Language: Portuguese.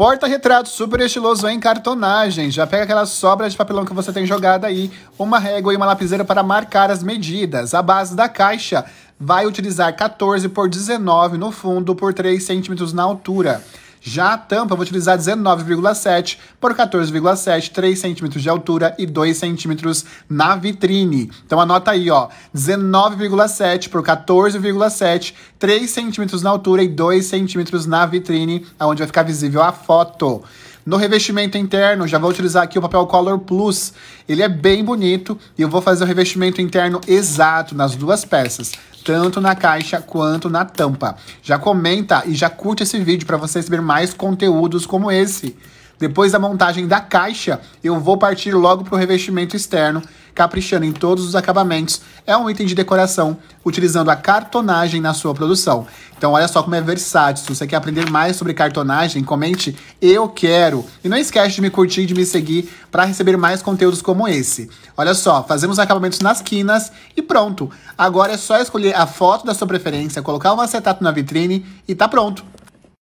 Porta-retrato super estiloso em cartonagem. Já pega aquela sobra de papelão que você tem jogada aí, uma régua e uma lapiseira para marcar as medidas. A base da caixa vai utilizar 14 por 19 no fundo por 3 centímetros na altura. Já a tampa eu vou utilizar 19,7 por 14,7, 3 centímetros de altura e 2 centímetros na vitrine. Então anota aí, ó, 19,7 por 14,7, 3 centímetros na altura e 2 centímetros na vitrine, aonde vai ficar visível a foto. No revestimento interno, já vou utilizar aqui o papel Color Plus. Ele é bem bonito e eu vou fazer o revestimento interno exato nas duas peças tanto na caixa quanto na tampa. Já comenta e já curte esse vídeo para você receber mais conteúdos como esse. Depois da montagem da caixa, eu vou partir logo para o revestimento externo, caprichando em todos os acabamentos. É um item de decoração, utilizando a cartonagem na sua produção. Então olha só como é versátil. Se você quer aprender mais sobre cartonagem, comente eu quero. E não esquece de me curtir e de me seguir para receber mais conteúdos como esse. Olha só, fazemos acabamentos nas quinas e pronto. Agora é só escolher a foto da sua preferência, colocar um acetato na vitrine e tá pronto.